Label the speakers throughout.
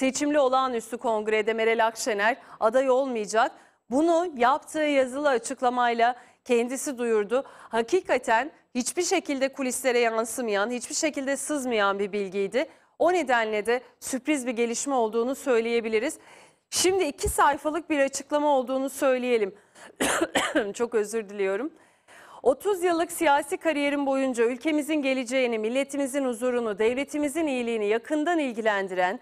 Speaker 1: Seçimli olağanüstü kongrede Meral Akşener aday olmayacak. Bunu yaptığı yazılı açıklamayla kendisi duyurdu. Hakikaten hiçbir şekilde kulislere yansımayan, hiçbir şekilde sızmayan bir bilgiydi. O nedenle de sürpriz bir gelişme olduğunu söyleyebiliriz. Şimdi iki sayfalık bir açıklama olduğunu söyleyelim. Çok özür diliyorum. 30 yıllık siyasi kariyerim boyunca ülkemizin geleceğini, milletimizin huzurunu, devletimizin iyiliğini yakından ilgilendiren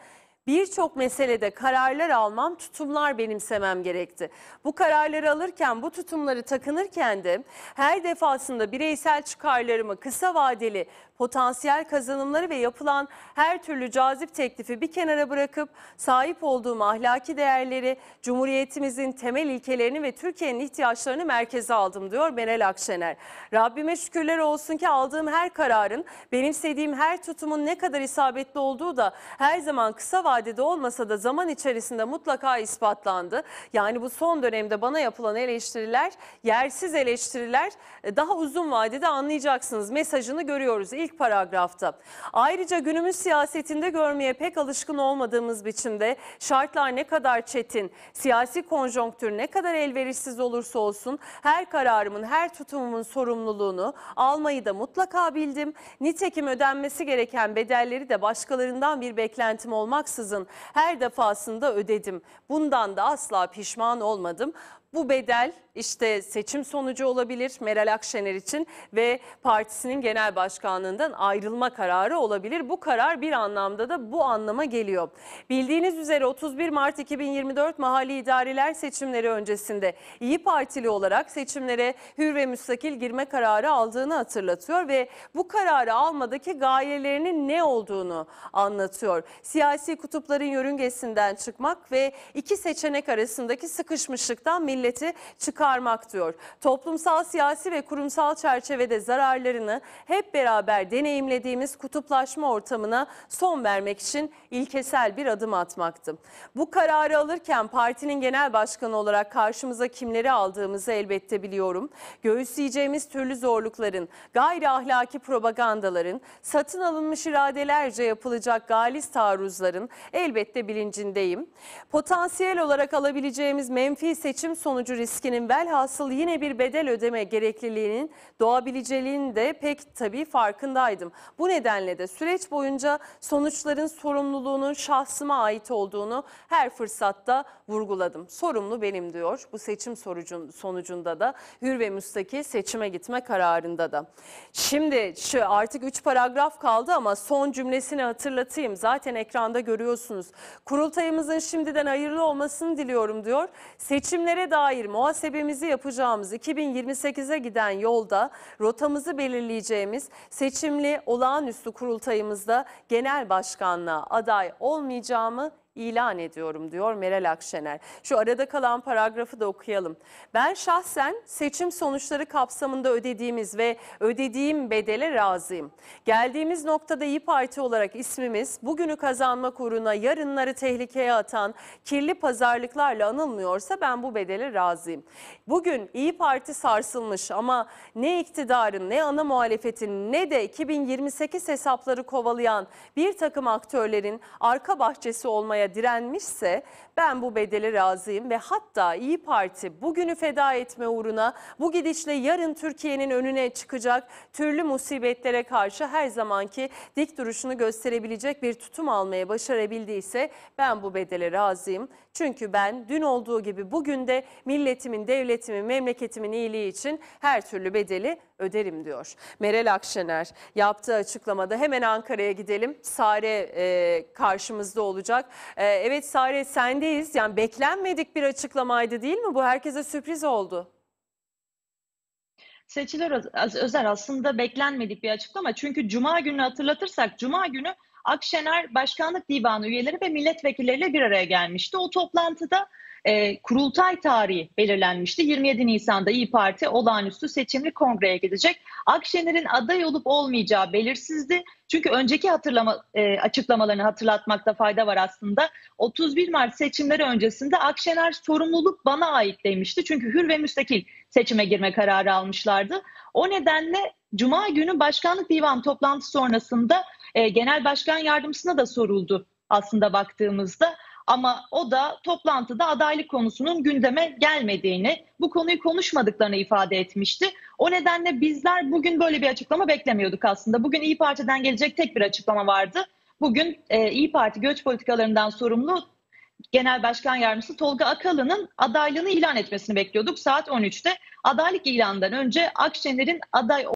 Speaker 1: birçok meselede kararlar almam, tutumlar benimsemem gerekti. Bu kararları alırken, bu tutumları takınırken de her defasında bireysel çıkarlarımı kısa vadeli potansiyel kazanımları ve yapılan her türlü cazip teklifi bir kenara bırakıp sahip olduğum ahlaki değerleri, Cumhuriyetimizin temel ilkelerini ve Türkiye'nin ihtiyaçlarını merkeze aldım diyor Meral Akşener. Rabbime şükürler olsun ki aldığım her kararın, benimsediğim her tutumun ne kadar isabetli olduğu da her zaman kısa vadeli vadede olmasa da zaman içerisinde mutlaka ispatlandı. Yani bu son dönemde bana yapılan eleştiriler, yersiz eleştiriler e, daha uzun vadede anlayacaksınız mesajını görüyoruz ilk paragrafta. Ayrıca günümüz siyasetinde görmeye pek alışkın olmadığımız biçimde şartlar ne kadar çetin, siyasi konjonktür ne kadar elverişsiz olursa olsun her kararımın, her tutumumun sorumluluğunu almayı da mutlaka bildim. Nitekim ödenmesi gereken bedelleri de başkalarından bir beklentim olmaksızın ansızın her defasında ödedim. Bundan da asla pişman olmadım. Bu bedel işte seçim sonucu olabilir Meral Akşener için ve partisinin genel başkanlığından ayrılma kararı olabilir. Bu karar bir anlamda da bu anlama geliyor. Bildiğiniz üzere 31 Mart 2024 mahalli idareler seçimleri öncesinde İyi Partili olarak seçimlere hür ve müstakil girme kararı aldığını hatırlatıyor ve bu kararı almadaki gayelerinin ne olduğunu anlatıyor. Siyasi kutupların yörüngesinden çıkmak ve iki seçenek arasındaki sıkışmışlıktan milli milleti çıkarmak diyor. Toplumsal, siyasi ve kurumsal çerçevede zararlarını hep beraber deneyimlediğimiz kutuplaşma ortamına son vermek için ilkesel bir adım atmaktı. Bu kararı alırken partinin genel başkanı olarak karşımıza kimleri aldığımızı elbette biliyorum. Göğüsleyeceğimiz türlü zorlukların, gayri ahlaki propagandaların, satın alınmış iradelerce yapılacak galis taarruzların elbette bilincindeyim. Potansiyel olarak alabileceğimiz menfi seçim sonuçları sonucu riskinin velhasıl yine bir bedel ödeme gerekliliğinin doğabileceğinin de pek tabii farkındaydım. Bu nedenle de süreç boyunca sonuçların sorumluluğunun şahsıma ait olduğunu her fırsatta vurguladım. Sorumlu benim diyor bu seçim sonucunda da hür ve müstakil seçime gitme kararında da. Şimdi şu artık 3 paragraf kaldı ama son cümlesini hatırlatayım. Zaten ekranda görüyorsunuz. Kurultayımızın şimdiden hayırlı olmasını diliyorum diyor. Seçimlere dair dair muhasebemizi yapacağımız 2028'e giden yolda rotamızı belirleyeceğimiz seçimli olağanüstü kurultayımızda genel başkanlığa aday olmayacağımı ilan ediyorum diyor Meral Akşener. Şu arada kalan paragrafı da okuyalım. Ben şahsen seçim sonuçları kapsamında ödediğimiz ve ödediğim bedele razıyım. Geldiğimiz noktada İyi Parti olarak ismimiz bugünü kazanmak uğruna yarınları tehlikeye atan kirli pazarlıklarla anılmıyorsa ben bu bedele razıyım. Bugün İyi Parti sarsılmış ama ne iktidarın ne ana muhalefetin ne de 2028 hesapları kovalayan bir takım aktörlerin arka bahçesi olmaya direnmişse ben bu bedeli razıyım ve hatta İyi Parti bugünü feda etme uğruna bu gidişle yarın Türkiye'nin önüne çıkacak türlü musibetlere karşı her zamanki dik duruşunu gösterebilecek bir tutum almaya başarabildiyse ben bu bedele razıyım. Çünkü ben dün olduğu gibi bugün de milletimin, devletimin, memleketimin iyiliği için her türlü bedeli öderim diyor. Meral Akşener yaptığı açıklamada hemen Ankara'ya gidelim. Sare e, karşımızda olacak evet Sare sendeyiz. Yani beklenmedik bir açıklamaydı değil mi? Bu herkese sürpriz oldu.
Speaker 2: Seçiler Özer aslında beklenmedik bir açıklama. Çünkü Cuma günü hatırlatırsak Cuma günü Akşener Başkanlık Divanı üyeleri ve milletvekilleriyle bir araya gelmişti. O toplantıda e, kurultay tarihi belirlenmişti. 27 Nisan'da İyi Parti olağanüstü seçimli kongreye gidecek. Akşener'in aday olup olmayacağı belirsizdi. Çünkü önceki hatırlama, e, açıklamalarını hatırlatmakta fayda var aslında. 31 Mart seçimleri öncesinde Akşener sorumluluk bana ait demişti. Çünkü hür ve müstakil seçime girme kararı almışlardı. O nedenle Cuma günü Başkanlık Divan toplantı sonrasında e, Genel Başkan Yardımcısına da soruldu aslında baktığımızda. Ama o da toplantıda adaylık konusunun gündeme gelmediğini, bu konuyu konuşmadıklarını ifade etmişti. O nedenle bizler bugün böyle bir açıklama beklemiyorduk aslında. Bugün İyi Parti'den gelecek tek bir açıklama vardı. Bugün e, İyi Parti göç politikalarından sorumlu Genel Başkan Yardımcısı Tolga Akalı'nın adaylığını ilan etmesini bekliyorduk. Saat 13'te adaylık ilanından önce Akşener'in aday